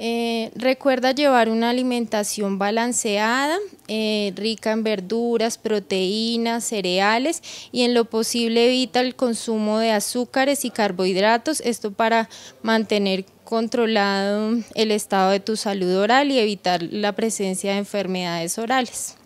Eh, recuerda llevar una alimentación balanceada, eh, rica en verduras, proteínas, cereales y en lo posible evita el consumo de azúcares y carbohidratos, esto para mantener controlado el estado de tu salud oral y evitar la presencia de enfermedades orales.